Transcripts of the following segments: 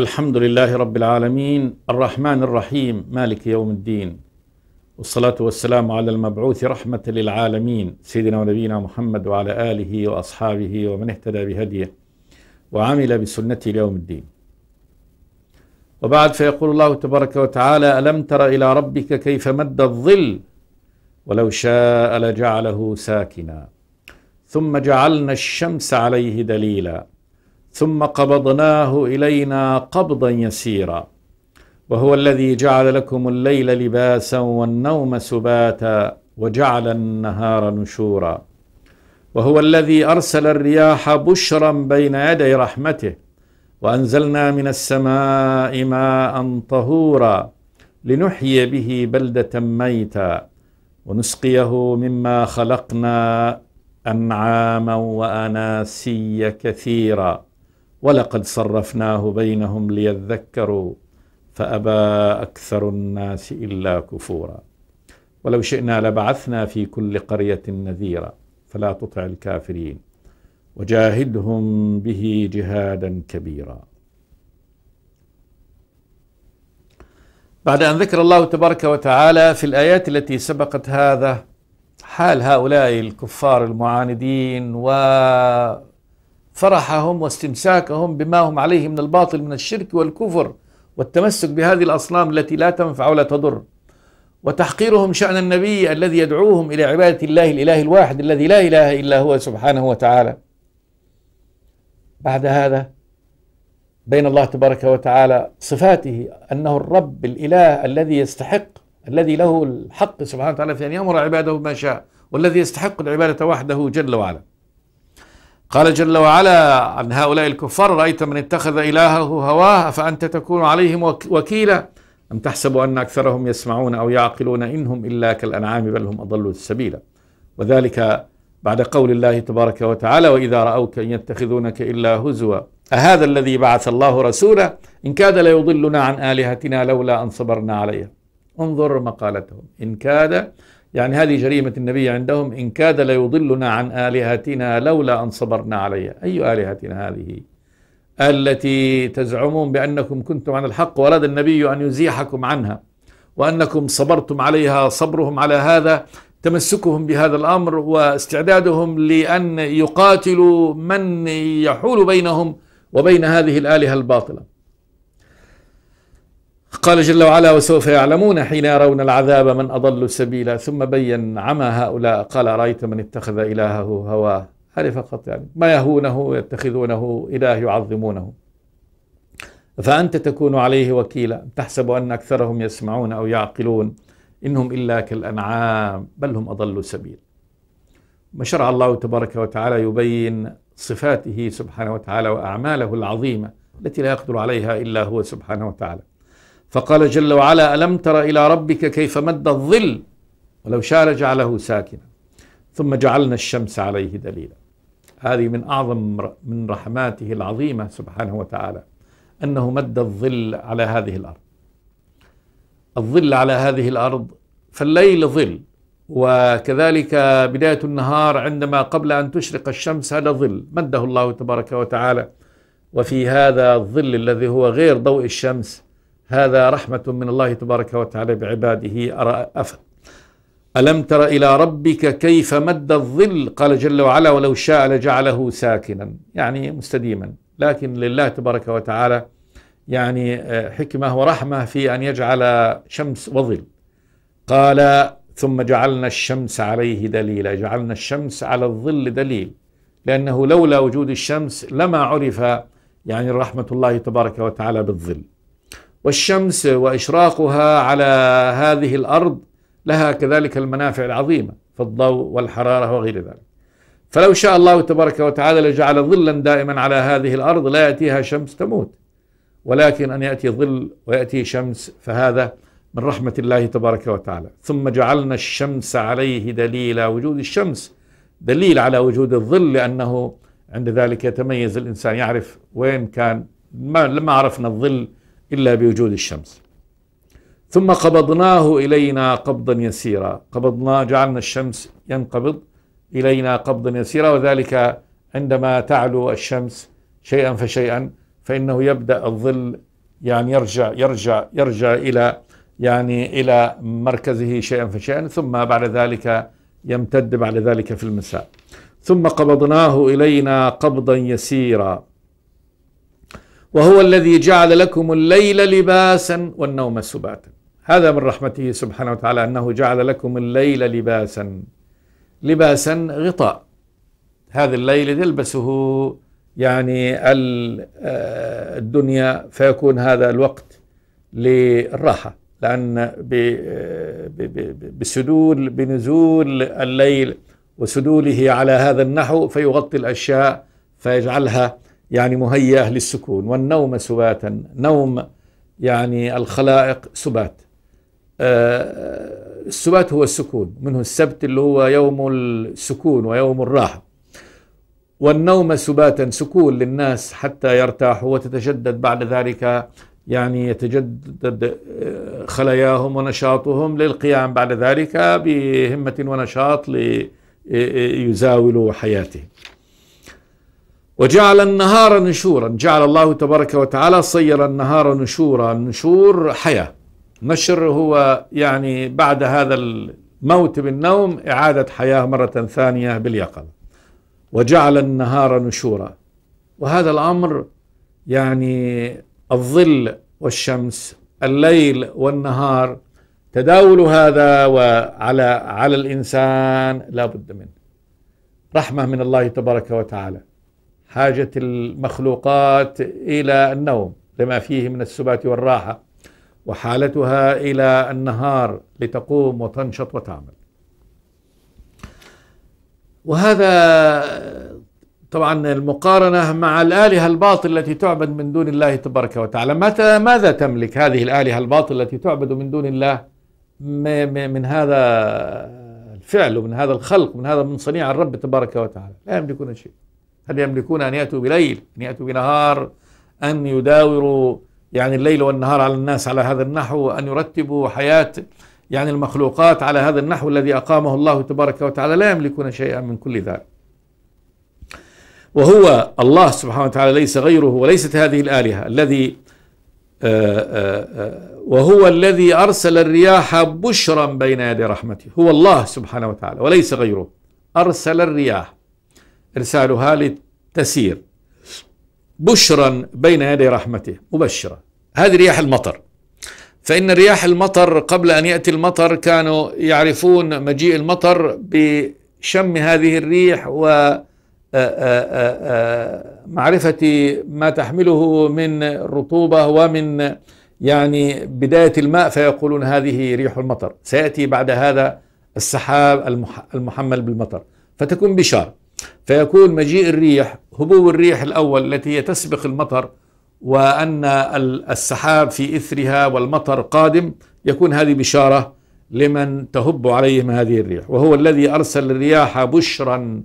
الحمد لله رب العالمين الرحمن الرحيم مالك يوم الدين والصلاة والسلام على المبعوث رحمة للعالمين سيدنا ونبينا محمد وعلى آله وأصحابه ومن اهتدى بهديه وعمل بسنته ليوم الدين وبعد فيقول الله تبارك وتعالى ألم تر إلى ربك كيف مد الظل ولو شاء لجعله ساكنا ثم جعلنا الشمس عليه دليلا ثم قبضناه الينا قبضا يسيرا وهو الذي جعل لكم الليل لباسا والنوم سباتا وجعل النهار نشورا وهو الذي ارسل الرياح بشرا بين يدي رحمته وانزلنا من السماء ماء طهورا لنحيي به بلده ميتا ونسقيه مما خلقنا انعاما واناسيا كثيرا ولقد صرفناه بينهم ليذكروا فابى اكثر الناس الا كفورا ولو شئنا لبعثنا في كل قريه نذيرا فلا تطع الكافرين وجاهدهم به جهادا كبيرا بعد ان ذكر الله تبارك وتعالى في الايات التي سبقت هذا حال هؤلاء الكفار المعاندين و فرحهم واستمساكهم بما هم عليه من الباطل من الشرك والكفر والتمسك بهذه الاصنام التي لا تنفع ولا تضر وتحقيرهم شان النبي الذي يدعوهم الى عباده الله الاله الواحد الذي لا اله الا هو سبحانه وتعالى بعد هذا بين الله تبارك وتعالى صفاته انه الرب الاله الذي يستحق الذي له الحق سبحانه وتعالى في ان يامر عباده ما شاء والذي يستحق العباده وحده جل وعلا قال جل وعلا عن هؤلاء الكفار رأيت من اتخذ إلهه هواه فأنت تكون عليهم وكيلا أم تحسب أن أكثرهم يسمعون أو يعقلون إنهم إلا كالأنعام بل هم أضلوا السبيل وذلك بعد قول الله تبارك وتعالى وإذا رأوك إن يتخذونك إلا هزوا أهذا الذي بعث الله رسولا إن كاد ليضلنا عن آلهتنا لولا أن صبرنا عليها انظر مقالتهم إن كاد يعني هذه جريمة النبي عندهم إن كاد ليضلنا عن آلهتنا لولا أن صبرنا عليها أي آلهتنا هذه التي تزعمون بأنكم كنتم عن الحق وأراد النبي أن يزيحكم عنها وأنكم صبرتم عليها صبرهم على هذا تمسكهم بهذا الأمر واستعدادهم لأن يقاتلوا من يحول بينهم وبين هذه الآلهة الباطلة قال جل وعلا وسوف يعلمون حين يرون العذاب من أضل سبيلا ثم بين عمى هؤلاء قال أرأيت من اتخذ إلهه هواه هذه فقط يعني ما يهونه يتخذونه إله يعظمونه فأنت تكون عليه وكيلا تحسب أن أكثرهم يسمعون أو يعقلون إنهم إلا كالأنعام بل هم أضل سبيل ما شرع الله تبارك وتعالى يبين صفاته سبحانه وتعالى وأعماله العظيمة التي لا يقدر عليها إلا هو سبحانه وتعالى فقال جل وعلا ألم تر إلى ربك كيف مد الظل ولو شاء لجعله ساكنا ثم جعلنا الشمس عليه دليلا هذه من أعظم من رحماته العظيمة سبحانه وتعالى أنه مد الظل على هذه الأرض الظل على هذه الأرض فالليل ظل وكذلك بداية النهار عندما قبل أن تشرق الشمس هذا ظل مده الله تبارك وتعالى وفي هذا الظل الذي هو غير ضوء الشمس هذا رحمة من الله تبارك وتعالى بعباده أرى أف ألم تر إلى ربك كيف مد الظل قال جل وعلا ولو شاء لجعله ساكنا يعني مستديما لكن لله تبارك وتعالى يعني آه، حكمة ورحمة في أن يجعل شمس وظل قال ثم جعلنا الشمس عليه دليلا جعلنا الشمس على الظل دليل لأنه لولا وجود الشمس لما عرف يعني رحمة الله تبارك وتعالى بالظل والشمس واشراقها على هذه الارض لها كذلك المنافع العظيمه في الضوء والحراره وغير ذلك. فلو شاء الله تبارك وتعالى لجعل ظلا دائما على هذه الارض لا ياتيها شمس تموت ولكن ان ياتي ظل وياتي شمس فهذا من رحمه الله تبارك وتعالى، ثم جعلنا الشمس عليه دليلا وجود الشمس دليل على وجود الظل لانه عند ذلك يتميز الانسان يعرف وين كان ما لما عرفنا الظل إلا بوجود الشمس ثم قبضناه إلينا قبضا يسيرا قبضنا جعلنا الشمس ينقبض إلينا قبضا يسيرا وذلك عندما تعلو الشمس شيئا فشيئا فإنه يبدأ الظل يعني يرجع يرجع يرجع إلى يعني إلى مركزه شيئا فشيئا ثم بعد ذلك يمتد بعد ذلك في المساء ثم قبضناه إلينا قبضا يسيرا وهو الذي جعل لكم الليل لباسا والنوم سباتا هذا من رحمته سبحانه وتعالى انه جعل لكم الليل لباسا لباسا غطاء هذا الليل تلبسه يعني آه، الدنيا فيكون هذا الوقت للراحه لان آه، بسدول بنزول الليل وسدوله على هذا النحو فيغطي الاشياء فيجعلها يعني مهيئة للسكون والنوم سباتا نوم يعني الخلائق سبات آه، السبات هو السكون منه السبت اللي هو يوم السكون ويوم الراحة والنوم سباتا سكون للناس حتى يرتاحوا وتتجدد بعد ذلك يعني يتجدد آه، خلاياهم ونشاطهم للقيام بعد ذلك بهمة ونشاط ليزاولوا آه، حياتهم وجعل النهار نشورا جعل الله تبارك وتعالى صير النهار نشورا النشور حياة نشر هو يعني بعد هذا الموت بالنوم إعادة حياة مرة ثانية باليقظة وجعل النهار نشورا وهذا الأمر يعني الظل والشمس الليل والنهار تداول هذا وعلى على الإنسان لا بد منه رحمة من الله تبارك وتعالى حاجة المخلوقات إلى النوم لما فيه من السبات والراحة وحالتها إلى النهار لتقوم وتنشط وتعمل وهذا طبعا المقارنة مع الآلهة الباطل التي تعبد من دون الله تبارك وتعالى متى ماذا تملك هذه الآلهة الباطل التي تعبد من دون الله من هذا الفعل ومن هذا الخلق من هذا من صنيع الرب تبارك وتعالى لا يملكون شيء هل يملكون أن يأتوا بليل أن يأتوا بنهار أن يداوروا يعني الليل والنهار على الناس على هذا النحو وأن يرتبوا حياة يعني المخلوقات على هذا النحو الذي أقامه الله تبارك وتعالى لا يملكون شيئا من كل ذلك وهو الله سبحانه وتعالى ليس غيره وليست هذه الآلهة الذي آه، آه، آه، وهو الذي أرسل الرياح بشرا بين يدي رحمته هو الله سبحانه وتعالى وليس غيره أرسل الرياح إرسالها لتسير بشرا بين يدي رحمته مبشرة هذه رياح المطر فإن رياح المطر قبل أن يأتي المطر كانوا يعرفون مجيء المطر بشم هذه الريح و آه، آه، آه، معرفة ما تحمله من رطوبة ومن يعني بداية الماء فيقولون هذه ريح المطر سيأتي بعد هذا السحاب المحمل بالمطر فتكون بشارة فيكون مجيء الريح هبوب الريح الأول التي هي تسبق المطر وأن السحاب في إثرها والمطر قادم يكون هذه بشارة لمن تهب عليهم هذه الريح وهو الذي أرسل الرياح بشرا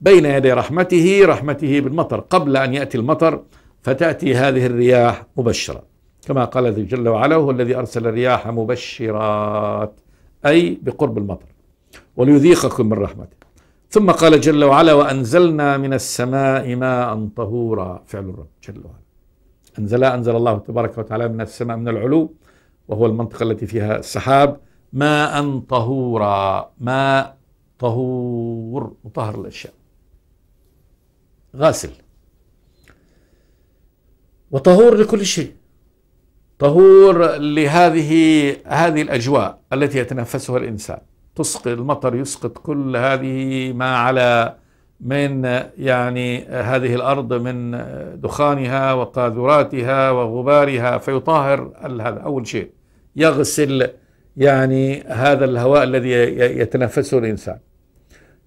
بين يدي رحمته رحمته بالمطر قبل أن يأتي المطر فتأتي هذه الرياح مبشرة كما قال جل وعلا هو الذي أرسل الرياح مبشرات أي بقرب المطر وليذيقكم من رحمته ثم قال جل وعلا وأنزلنا من السماء ماء طهورا فعل الرب جل وعلا أنزل أنزل الله تبارك وتعالى من السماء من العلو وهو المنطقة التي فيها السحاب ماء طهورا ماء طهور مطهر الأشياء غاسل وطهور لكل شيء طهور لهذه هذه الأجواء التي يتنفسها الإنسان تسقي المطر يسقط كل هذه ما على من يعني هذه الارض من دخانها وقاذوراتها وغبارها فيطهر هذا اول شيء يغسل يعني هذا الهواء الذي يتنفسه الانسان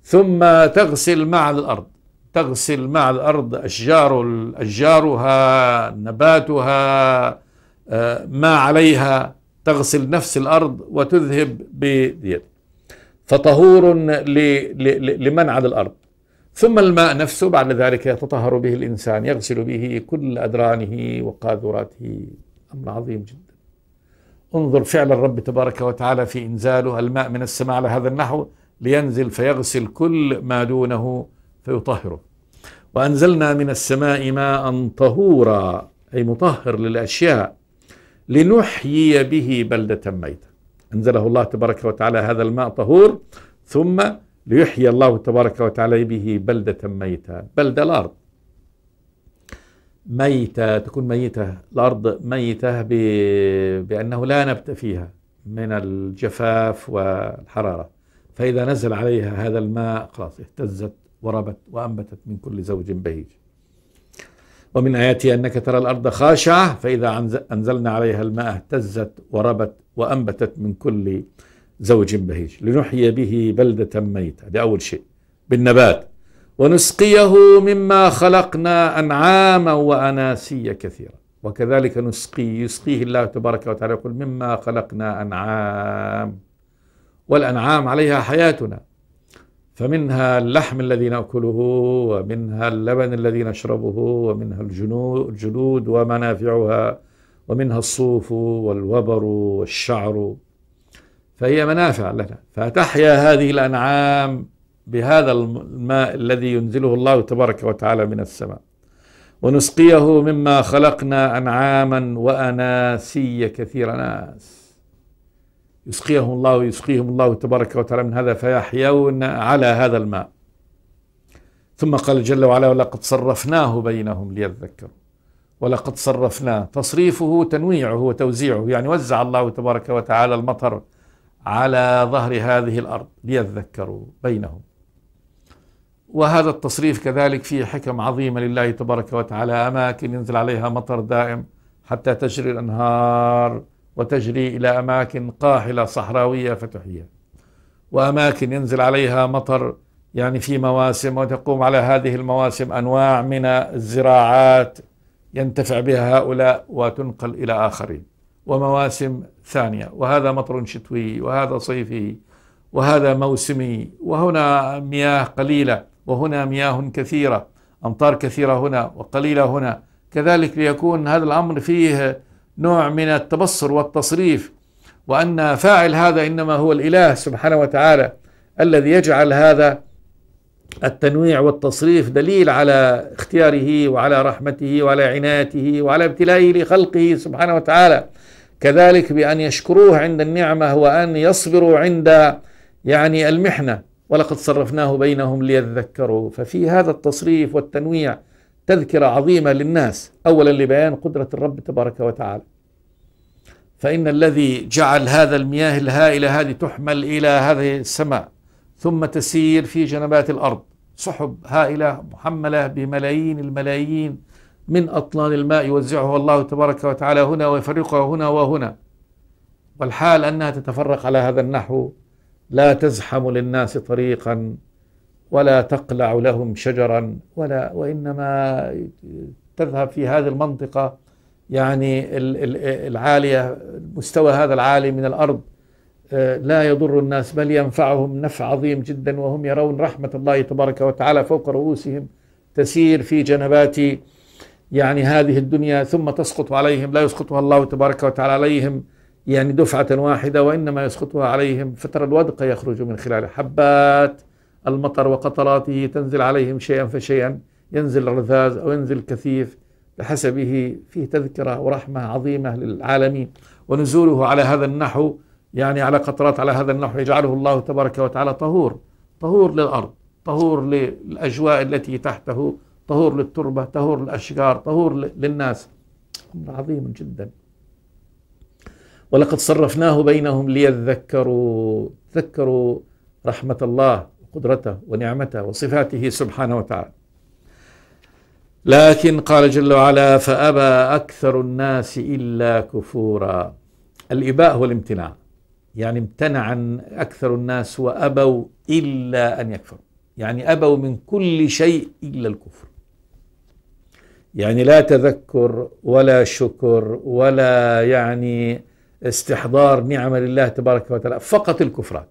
ثم تغسل مع الارض تغسل مع الارض اشجار اشجارها نباتها آه، ما عليها تغسل نفس الارض وتذهب بيد فطهور لمن على الأرض ثم الماء نفسه بعد ذلك يتطهر به الإنسان يغسل به كل أدرانه وقاذوراته أمر عظيم جدا انظر فعل الرب تبارك وتعالى في إنزاله الماء من السماء على هذا النحو لينزل فيغسل كل ما دونه فيطهره وأنزلنا من السماء ماء طهورا أي مطهر للأشياء لنحيي به بلدة ميتة أنزله الله تبارك وتعالى هذا الماء طهور ثم ليحيي الله تبارك وتعالى به بلدة ميتة بلدة الأرض ميتة تكون ميتة الأرض ميتة بأنه لا نبت فيها من الجفاف والحرارة فإذا نزل عليها هذا الماء خلاص اهتزت وربت وأنبتت من كل زوج بهيج ومن آياته أنك ترى الأرض خاشعة فإذا أنزلنا عليها الماء اهتزت وربت وأنبتت من كل زوج بهيج لنحيي به بلدة ميتة هذا أول شيء بالنبات ونسقيه مما خلقنا أنعاما وأناسيا كثيرا وكذلك نسقي يسقيه الله تبارك وتعالى يقول مما خلقنا أنعام والأنعام عليها حياتنا فمنها اللحم الذي ناكله ومنها اللبن الذي نشربه ومنها الجلود ومنافعها ومنها الصوف والوبر والشعر فهي منافع لنا فتحيا هذه الانعام بهذا الماء الذي ينزله الله تبارك وتعالى من السماء ونسقيه مما خلقنا انعاما واناسي كثير ناس يسقيهم الله ويسقيهم الله تبارك وتعالى من هذا فيحيون على هذا الماء ثم قال جل وعلا ولقد صرفناه بينهم ليذكروا ولقد صرفناه تصريفه تنويعه وتوزيعه يعني وزع الله تبارك وتعالى المطر على ظهر هذه الأرض ليذكروا بينهم وهذا التصريف كذلك فيه حكم عظيمة لله تبارك وتعالى أماكن ينزل عليها مطر دائم حتى تجري الأنهار وتجري إلى أماكن قاحلة صحراوية فتحيا وأماكن ينزل عليها مطر يعني في مواسم وتقوم على هذه المواسم أنواع من الزراعات ينتفع بها هؤلاء وتنقل إلى آخرين ومواسم ثانية وهذا مطر شتوي وهذا صيفي وهذا موسمي وهنا مياه قليلة وهنا مياه كثيرة أمطار كثيرة هنا وقليلة هنا كذلك ليكون هذا الأمر فيه نوع من التبصر والتصريف وأن فاعل هذا إنما هو الإله سبحانه وتعالى الذي يجعل هذا التنويع والتصريف دليل على اختياره وعلى رحمته وعلى عنايته وعلى ابتلائه لخلقه سبحانه وتعالى كذلك بأن يشكروه عند النعمة وأن يصبروا عند يعني المحنة ولقد صرفناه بينهم ليذكروا ففي هذا التصريف والتنويع تذكرة عظيمة للناس أولا لبيان قدرة الرب تبارك وتعالى فإن الذي جعل هذا المياه الهائلة هذه تحمل إلى هذه السماء ثم تسير في جنبات الأرض سحب هائلة محملة بملايين الملايين من أطنان الماء يوزعه الله تبارك وتعالى هنا ويفرقه هنا وهنا والحال أنها تتفرق على هذا النحو لا تزحم للناس طريقا ولا تقلع لهم شجرا ولا وإنما تذهب في هذه المنطقة يعني العالية مستوى هذا العالي من الأرض آه، لا يضر الناس بل ينفعهم نفع عظيم جدا وهم يرون رحمة الله تبارك وتعالى فوق رؤوسهم تسير في جنبات يعني هذه الدنيا ثم تسقط عليهم لا يسقطها الله تبارك وتعالى عليهم يعني دفعة واحدة وإنما يسقطها عليهم فترى الودق يخرج من خلال حبات المطر وقطراته تنزل عليهم شيئا فشيئا ينزل رذاذ أو ينزل كثيف بحسبه فيه تذكرة ورحمة عظيمة للعالمين ونزوله على هذا النحو يعني على قطرات على هذا النحو يجعله الله تبارك وتعالى طهور طهور للأرض طهور للأجواء التي تحته طهور للتربة طهور للأشجار طهور للناس أمر عظيم جدا ولقد صرفناه بينهم ليذكروا تذكروا رحمة الله قدرته ونعمته وصفاته سبحانه وتعالى لكن قال جل وعلا فأبى أكثر الناس إلا كفورا الإباء هو الامتناع يعني امتنع أكثر الناس وأبوا إلا أن يكفروا يعني أبوا من كل شيء إلا الكفر يعني لا تذكر ولا شكر ولا يعني استحضار نعم لله تبارك وتعالى فقط الكفرات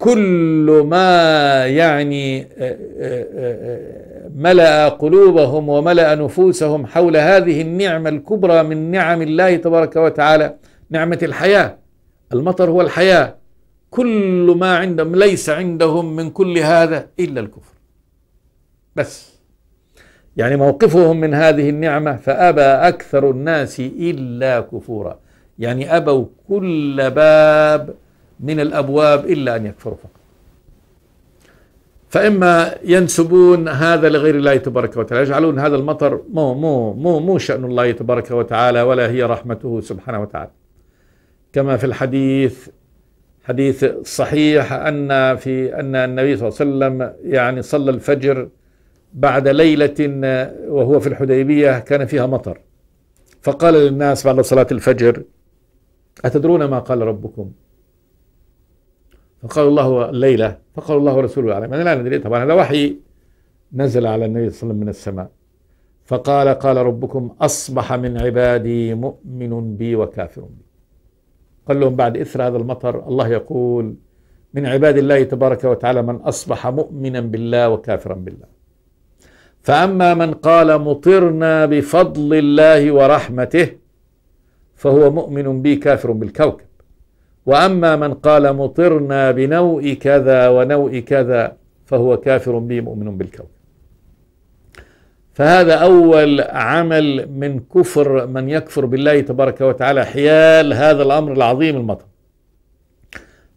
كل ما يعني آه، آه، آه، ملا قلوبهم وملا نفوسهم حول هذه النعمه الكبرى من نعم الله تبارك وتعالى نعمه الحياه المطر هو الحياه كل ما عندهم ليس عندهم من كل هذا الا الكفر بس يعني موقفهم من هذه النعمه فابى اكثر الناس الا كفورا يعني ابوا كل باب من الأبواب إلا أن يكفروا فقط فإما ينسبون هذا لغير الله تبارك وتعالى يجعلون هذا المطر مو مو مو مو شأن الله تبارك وتعالى ولا هي رحمته سبحانه وتعالى كما في الحديث حديث صحيح أن في أن النبي صلى الله عليه وسلم يعني صلى الفجر بعد ليلة وهو في الحديبية كان فيها مطر فقال للناس بعد صلاة الفجر أتدرون ما قال ربكم فقال الله الليلة فقال الله ورسوله أعلم أنا لا ندري طبعا هذا وحي نزل على النبي صلى الله عليه وسلم من السماء فقال قال ربكم أصبح من عبادي مؤمن بي وكافر بي قال لهم بعد إثر هذا المطر الله يقول من عباد الله تبارك وتعالى من أصبح مؤمنا بالله وكافرا بالله فأما من قال مطرنا بفضل الله ورحمته فهو مؤمن بي كافر بالكوكب واما من قال مطرنا بنوء كذا ونوء كذا فهو كافر بي مؤمن بالكون فهذا اول عمل من كفر من يكفر بالله تبارك وتعالى حيال هذا الامر العظيم المطر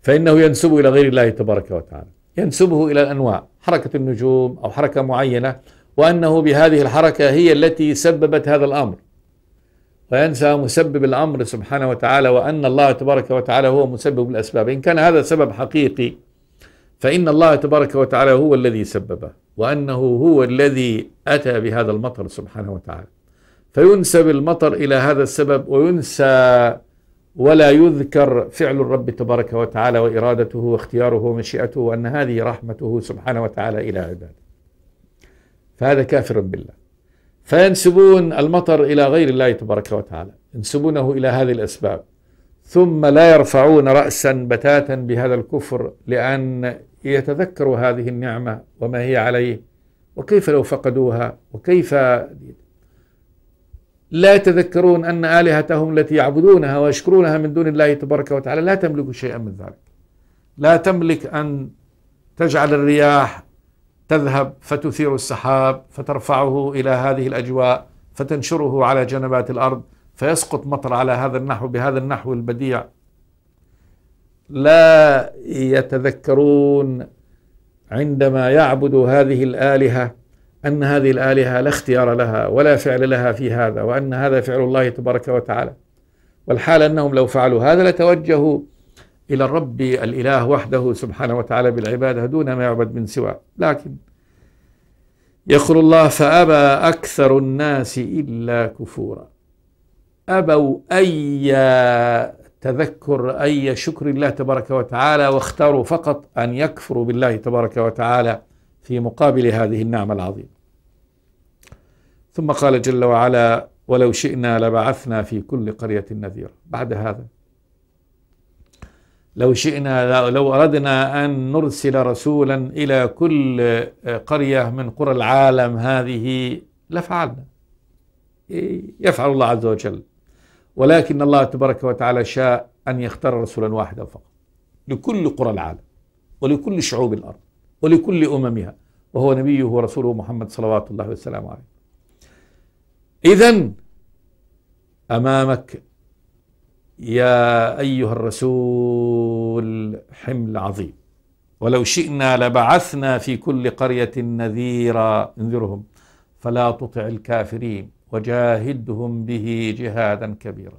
فانه ينسبه الى غير الله تبارك وتعالى ينسبه الى الانواع حركه النجوم او حركه معينه وانه بهذه الحركه هي التي سببت هذا الامر وينسى مسبب الأمر سبحانه وتعالى وأن الله تبارك وتعالى هو مسبب الأسباب إن كان هذا سبب حقيقي فإن الله تبارك وتعالى هو الذي سببه وأنه هو الذي أتى بهذا المطر سبحانه وتعالى فينسب المطر إلى هذا السبب وينسى ولا يذكر فعل الرب تبارك وتعالى وإرادته واختياره ومشيئته وأن هذه رحمته سبحانه وتعالى إلى عباده فهذا كافر بالله فينسبون المطر الى غير الله تبارك وتعالى ينسبونه الى هذه الاسباب ثم لا يرفعون راسا بتاتا بهذا الكفر لان يتذكروا هذه النعمه وما هي عليه وكيف لو فقدوها وكيف لا يتذكرون ان الهتهم التي يعبدونها ويشكرونها من دون الله تبارك وتعالى لا تملك شيئا من ذلك لا تملك ان تجعل الرياح تذهب فتثير السحاب فترفعه الى هذه الاجواء فتنشره على جنبات الارض فيسقط مطر على هذا النحو بهذا النحو البديع لا يتذكرون عندما يعبدوا هذه الالهه ان هذه الالهه لا اختيار لها ولا فعل لها في هذا وان هذا فعل الله تبارك وتعالى والحال انهم لو فعلوا هذا لتوجهوا إلى الرب الإله وحده سبحانه وتعالى بالعبادة دون ما يعبد من سواه لكن يقول الله فأبى أكثر الناس إلا كفورا أبوا أي تذكر أي شكر الله تبارك وتعالى واختاروا فقط أن يكفروا بالله تبارك وتعالى في مقابل هذه النعمة العظيمة ثم قال جل وعلا ولو شئنا لبعثنا في كل قرية نذيرا بعد هذا لو شئنا لو أردنا أن نرسل رسولا إلى كل قرية من قرى العالم هذه لفعلنا يفعل الله عز وجل ولكن الله تبارك وتعالى شاء أن يختار رسولا واحدا فقط لكل قرى العالم ولكل شعوب الأرض ولكل أممها وهو نبيه ورسوله محمد صلوات الله وسلامه عليه إذا أمامك يا أيها الرسول حمل عظيم ولو شئنا لبعثنا في كل قرية نذيرا انذرهم فلا تطع الكافرين وجاهدهم به جهادا كبيرا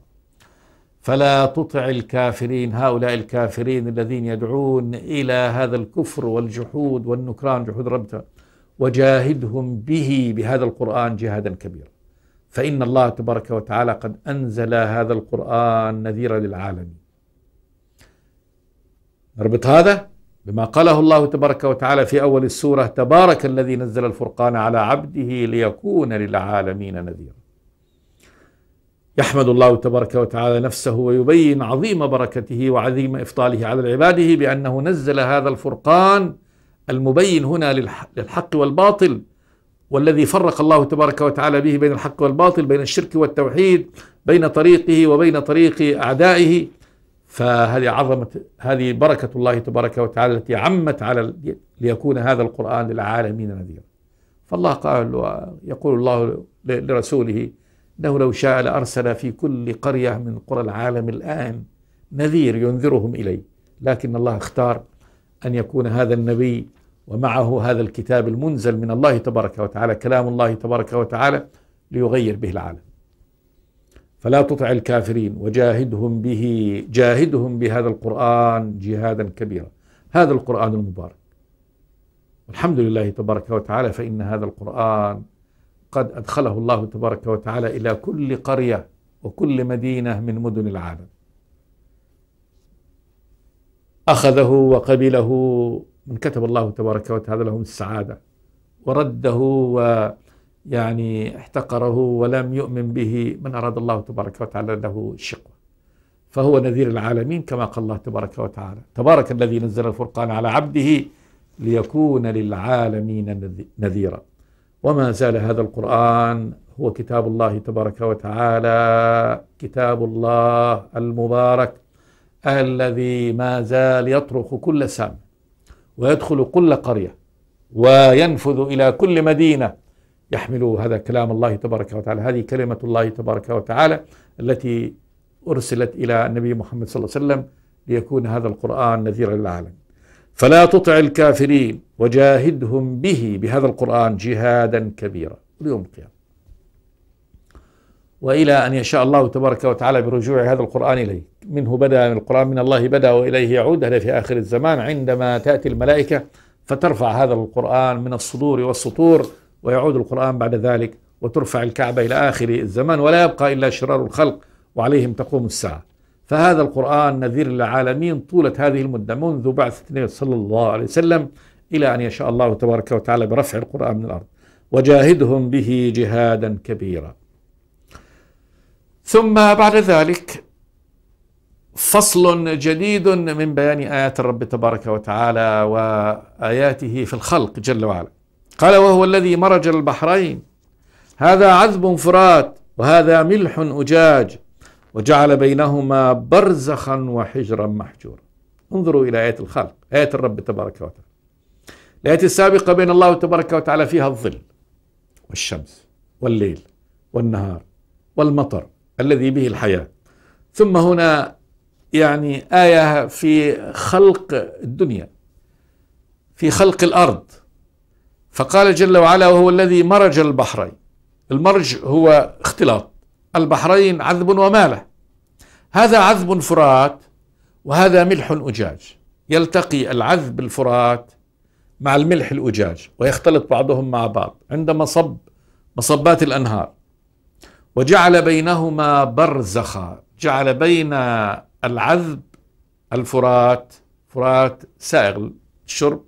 فلا تطع الكافرين هؤلاء الكافرين الذين يدعون إلى هذا الكفر والجحود والنكران جحود ربته وجاهدهم به بهذا القرآن جهادا كبيرا فإن الله تبارك وتعالى قد أنزل هذا القرآن نذيرا للعالمين نربط هذا بما قاله الله تبارك وتعالى في أول السورة تبارك الذي نزل الفرقان على عبده ليكون للعالمين نذيرا يحمد الله تبارك وتعالى نفسه ويبين عظيم بركته وعظيم إفضاله على عباده بأنه نزل هذا الفرقان المبين هنا للحق والباطل والذي فرق الله تبارك وتعالى به بين الحق والباطل بين الشرك والتوحيد بين طريقه وبين طريق أعدائه فهذه عظمة هذه بركة الله تبارك وتعالى التي عمت على ليكون هذا القرآن للعالمين نذيرا فالله قال يقول الله لرسوله انه لو شاء لارسل في كل قريه من قرى العالم الان نذير ينذرهم اليه لكن الله اختار ان يكون هذا النبي ومعه هذا الكتاب المنزل من الله تبارك وتعالى كلام الله تبارك وتعالى ليغير به العالم فلا تطع الكافرين وجاهدهم به جاهدهم بهذا القرآن جهادا كبيرا هذا القرآن المبارك الحمد لله تبارك وتعالى فإن هذا القرآن قد أدخله الله تبارك وتعالى إلى كل قرية وكل مدينة من مدن العالم أخذه وقبله من كتب الله تبارك وتعالى لهم السعادة ورده و يعني احتقره ولم يؤمن به من أراد الله تبارك وتعالى له الشقوة فهو نذير العالمين كما قال الله تبارك وتعالى تبارك الذي نزل الفرقان على عبده ليكون للعالمين نذيرا وما زال هذا القرآن هو كتاب الله تبارك وتعالى كتاب الله المبارك الذي ما زال يطرق كل سام ويدخل كل قرية وينفذ إلى كل مدينة يحمل هذا كلام الله تبارك وتعالى هذه كلمة الله تبارك وتعالى التي أرسلت إلى النبي محمد صلى الله عليه وسلم ليكون هذا القرآن نذيرا للعالم فلا تطع الكافرين وجاهدهم به بهذا القرآن جهادا كبيرا ليوم القيامة والى ان يشاء الله تبارك وتعالى برجوع هذا القران اليه منه بدا من القران من الله بدا واليه يعود هذا في اخر الزمان عندما تاتي الملائكه فترفع هذا القران من الصدور والسطور ويعود القران بعد ذلك وترفع الكعبه الى اخر الزمان ولا يبقى الا شرار الخلق وعليهم تقوم الساعه فهذا القران نذير للعالمين طولة هذه المده منذ بعث النبي صلى الله عليه وسلم الى ان يشاء الله تبارك وتعالى برفع القران من الارض وجاهدهم به جهادا كبيرا ثم بعد ذلك فصل جديد من بيان آيات الرب تبارك وتعالى وآياته في الخلق جل وعلا قال وهو الذي مرج البحرين هذا عذب فرات وهذا ملح أجاج وجعل بينهما برزخا وحجرا محجورا انظروا إلى آية الخلق آية الرب تبارك وتعالى الآية السابقة بين الله تبارك وتعالى فيها الظل والشمس والليل والنهار والمطر الذي به الحياة ثم هنا يعني آية في خلق الدنيا في خلق الأرض فقال جل وعلا وهو الذي مرج البحرين المرج هو اختلاط البحرين عذب وماله هذا عذب فرات وهذا ملح أجاج يلتقي العذب الفرات مع الملح الأجاج ويختلط بعضهم مع بعض عند مصب مصبات الأنهار وجعل بينهما برزخا جعل بين العذب الفرات فرات سائغ الشرب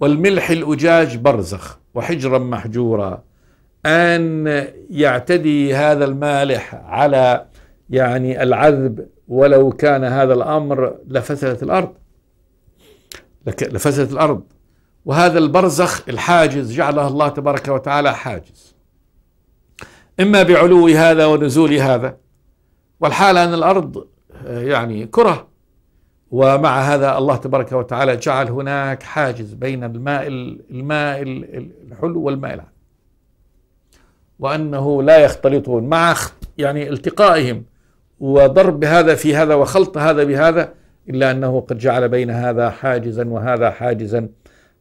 والملح الأجاج برزخ وحجرا محجورا أن يعتدي هذا المالح على يعني العذب ولو كان هذا الأمر لفسدت الأرض لفسدت الأرض وهذا البرزخ الحاجز جعله الله تبارك وتعالى حاجز إما بعلو هذا ونزول هذا والحال أن الأرض آه، يعني كرة ومع هذا الله تبارك وتعالى جعل هناك حاجز بين الماء الماء الحلو والماء العذب وأنه لا يختلطون مع يعني التقائهم وضرب هذا في هذا وخلط هذا بهذا إلا أنه قد جعل بين هذا حاجزا وهذا حاجزا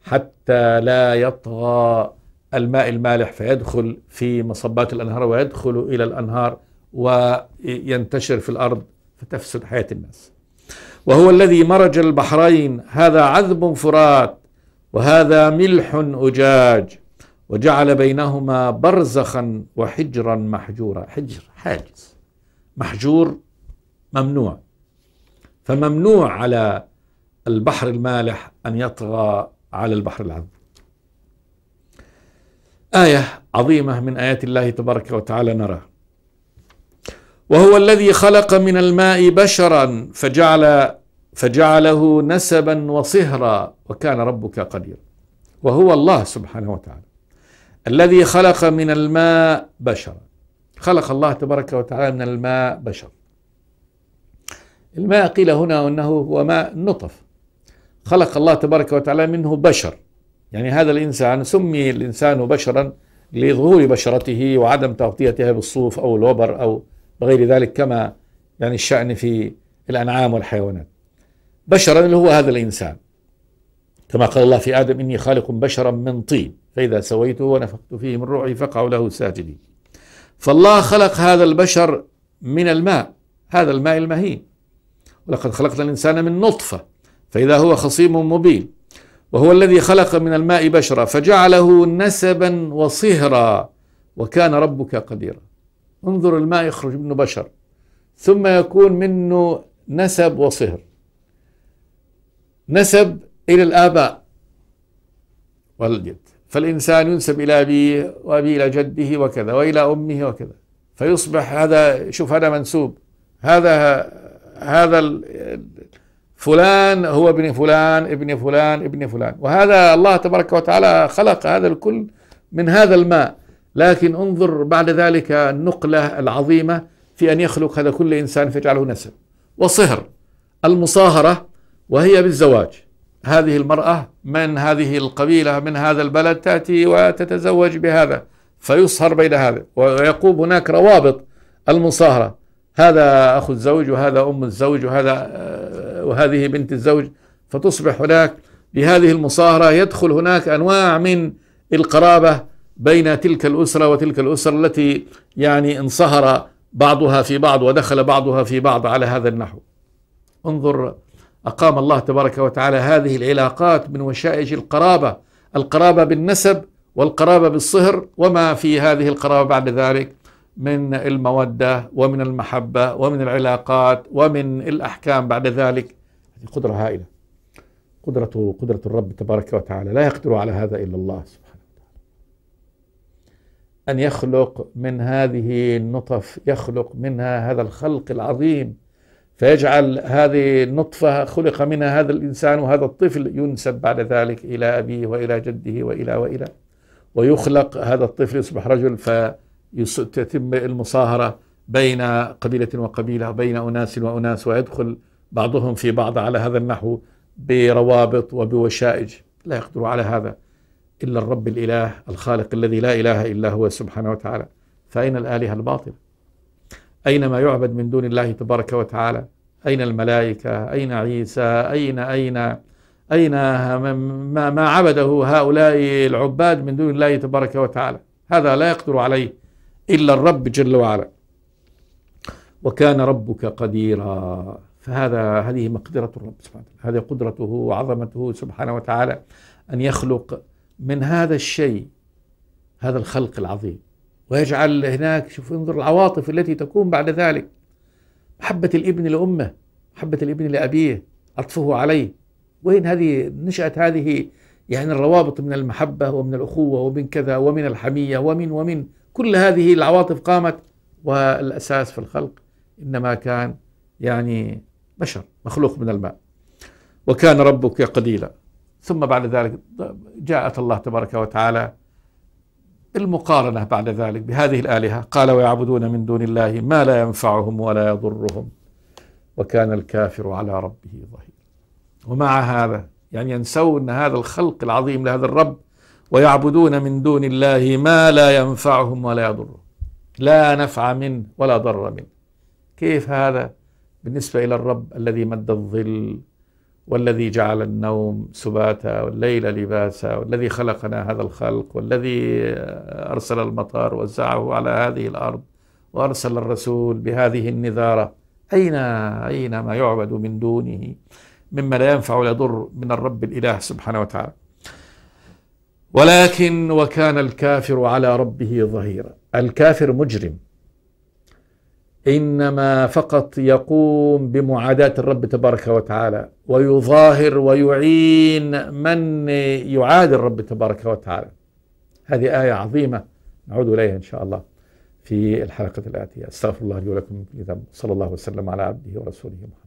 حتى لا يطغى الماء المالح فيدخل في مصبات الأنهار ويدخل إلى الأنهار وينتشر في الأرض فتفسد حياة الناس وهو الذي مرج البحرين هذا عذب فرات وهذا ملح أجاج وجعل بينهما برزخا وحجرا محجورا حجر حاجز محجور ممنوع فممنوع على البحر المالح أن يطغى على البحر العذب آية عظيمة من آيات الله تبارك وتعالى نرى وهو الذي خلق من الماء بشرا فجعل فجعله نسبا وصهرا وكان ربك قديرا وهو الله سبحانه وتعالى الذي خلق من الماء بشرا خلق الله تبارك وتعالى من الماء بشر الماء قيل هنا انه هو ماء نطف خلق الله تبارك وتعالى منه بشر يعني هذا الإنسان سمي الإنسان بشرا لظهور بشرته وعدم تغطيتها بالصوف أو الوبر أو غير ذلك كما يعني الشأن في الأنعام والحيوانات بشرا اللي هو هذا الإنسان كما قال الله في آدم إني خالق بشرا من طين فإذا سويته ونفخت فيه من روحي فقعوا له ساجدين فالله خلق هذا البشر من الماء هذا الماء المهين ولقد خلقنا الإنسان من نطفة فإذا هو خصيم مبين وهو الذي خلق من الماء بشرا فجعله نسبا وصهرا وكان ربك قديرا انظر الماء يخرج منه بشر ثم يكون منه نسب وصهر نسب إلى الآباء والجد فالإنسان ينسب إلى أبيه وأبيه إلى جده وكذا وإلى أمه وكذا فيصبح هذا شوف هذا منسوب هذا هذا فلان هو ابن فلان ابن فلان ابن فلان وهذا الله تبارك وتعالى خلق هذا الكل من هذا الماء لكن انظر بعد ذلك النقلة العظيمة في أن يخلق هذا كل إنسان فيجعله نسب وصهر المصاهرة وهي بالزواج هذه المرأة من هذه القبيلة من هذا البلد تأتي وتتزوج بهذا فيصهر بين هذا ويقوم هناك روابط المصاهرة هذا أخو الزوج وهذا أم الزوج وهذا آه، وهذه بنت الزوج فتصبح هناك بهذه المصاهرة يدخل هناك أنواع من القرابة بين تلك الأسرة وتلك الأسرة التي يعني انصهر بعضها في بعض ودخل بعضها في بعض على هذا النحو انظر أقام الله تبارك وتعالى هذه العلاقات من وشائج القرابة القرابة بالنسب والقرابة بالصهر وما في هذه القرابة بعد ذلك من المودة ومن المحبة ومن العلاقات ومن الأحكام بعد ذلك هذه قدرة هائلة قدرة قدرة الرب تبارك وتعالى لا يقدر على هذا إلا الله سبحانه وتعالى أن يخلق من هذه النطف يخلق منها هذا الخلق العظيم فيجعل هذه النطفة خلق منها هذا الإنسان وهذا الطفل ينسب بعد ذلك إلى أبيه وإلى جده وإلى وإلى ويخلق هذا الطفل يصبح رجل ف تتم المصاهرة بين قبيلة وقبيلة بين أناس وأناس ويدخل بعضهم في بعض على هذا النحو بروابط وبوشائج لا يقدر على هذا إلا الرب الإله الخالق الذي لا إله إلا هو سبحانه وتعالى فأين الآلهة الباطلة أين ما يعبد من دون الله تبارك وتعالى أين الملائكة أين عيسى أين أين أين ما, ما عبده هؤلاء العباد من دون الله تبارك وتعالى هذا لا يقدر عليه إلا الرب جل وعلا وكان ربك قديرا فهذا هذه مقدرة الرب سبحانه وتعالى هذه قدرته وعظمته سبحانه وتعالى أن يخلق من هذا الشيء هذا الخلق العظيم ويجعل هناك شوف انظر العواطف التي تكون بعد ذلك محبة الابن لأمه محبة الابن لأبيه عطفه عليه وين هذه نشأت هذه يعني الروابط من المحبة ومن الأخوة ومن كذا ومن الحمية ومن ومن كل هذه العواطف قامت والأساس في الخلق إنما كان يعني بشر مخلوق من الماء وكان ربك قديرا ثم بعد ذلك جاءت الله تبارك وتعالى المقارنة بعد ذلك بهذه الآلهة قال ويعبدون من دون الله ما لا ينفعهم ولا يضرهم وكان الكافر على ربه ظهيرا ومع هذا يعني ينسون هذا الخلق العظيم لهذا الرب ويعبدون من دون الله ما لا ينفعهم ولا يضرهم لا نفع منه ولا ضر منه كيف هذا بالنسبة إلى الرب الذي مد الظل والذي جعل النوم سباتا والليل لباسا والذي خلقنا هذا الخلق والذي أرسل المطار وزعه على هذه الأرض وأرسل الرسول بهذه النذارة أين أين ما يعبد من دونه مما لا ينفع ولا يضر من الرب الإله سبحانه وتعالى ولكن وكان الكافر على ربه ظهيرا الكافر مجرم انما فقط يقوم بمعاداه الرب تبارك وتعالى ويظاهر ويعين من يعادي الرب تبارك وتعالى هذه ايه عظيمه نعود اليها ان شاء الله في الحلقه الاتيه استغفر الله لي ولكم من كل ذنب صلى الله وسلم على عبده ورسوله محمد